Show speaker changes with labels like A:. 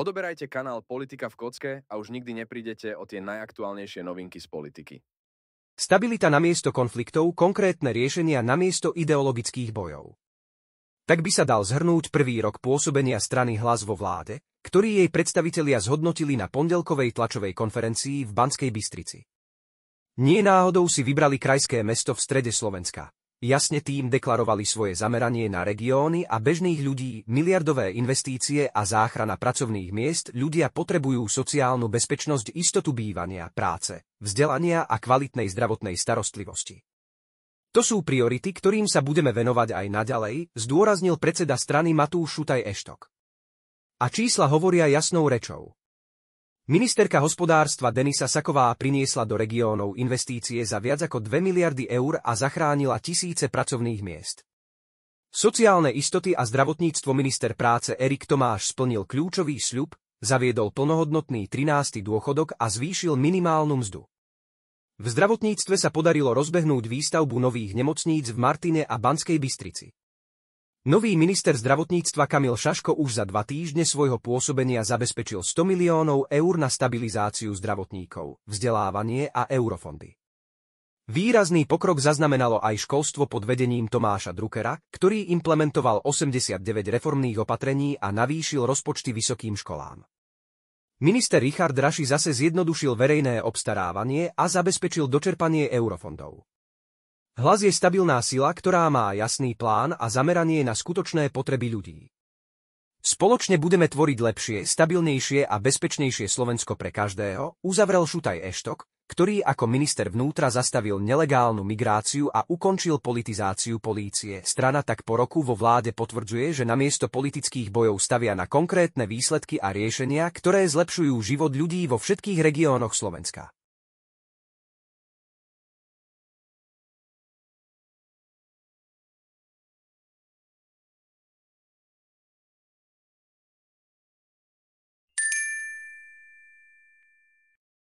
A: Odoberajte kanál Politika v kocke a už nikdy neprídete o tie najaktuálnejšie novinky z politiky. Stabilita namiesto konfliktov, konkrétne riešenia namiesto ideologických bojov. Tak by sa dal zhrnúť prvý rok pôsobenia strany Hlas vo vláde, ktorý jej predstavitelia zhodnotili na pondelkovej tlačovej konferencii v Banskej Bystrici. Nie náhodou si vybrali krajské mesto v strede Slovenska jasne tým deklarovali svoje zameranie na regióny a bežných ľudí, miliardové investície a záchrana pracovných miest, ľudia potrebujú sociálnu bezpečnosť, istotu bývania, práce, vzdelania a kvalitnej zdravotnej starostlivosti. To sú priority, ktorým sa budeme venovať aj naďalej, zdôraznil predseda strany Matúš Šutaj Eštok. A čísla hovoria jasnou rečou. Ministerka hospodárstva Denisa Saková priniesla do regiónov investície za viac ako 2 miliardy eur a zachránila tisíce pracovných miest. Sociálne istoty a zdravotníctvo minister práce Erik Tomáš splnil kľúčový sľub, zaviedol plnohodnotný 13. dôchodok a zvýšil minimálnu mzdu. V zdravotníctve sa podarilo rozbehnúť výstavbu nových nemocníc v Martine a Banskej Bystrici. Nový minister zdravotníctva Kamil Šaško už za dva týždne svojho pôsobenia zabezpečil 100 miliónov eur na stabilizáciu zdravotníkov, vzdelávanie a eurofondy. Výrazný pokrok zaznamenalo aj školstvo pod vedením Tomáša Druckera, ktorý implementoval 89 reformných opatrení a navýšil rozpočty vysokým školám. Minister Richard Raši zase zjednodušil verejné obstarávanie a zabezpečil dočerpanie eurofondov. Hlas je stabilná sila, ktorá má jasný plán a zameranie na skutočné potreby ľudí. Spoločne budeme tvoriť lepšie, stabilnejšie a bezpečnejšie Slovensko pre každého, uzavrel Šutaj Eštok, ktorý ako minister vnútra zastavil nelegálnu migráciu a ukončil politizáciu polície. Strana tak po roku vo vláde potvrdzuje, že namiesto politických bojov stavia na konkrétne výsledky a riešenia, ktoré zlepšujú život ľudí vo všetkých regiónoch Slovenska.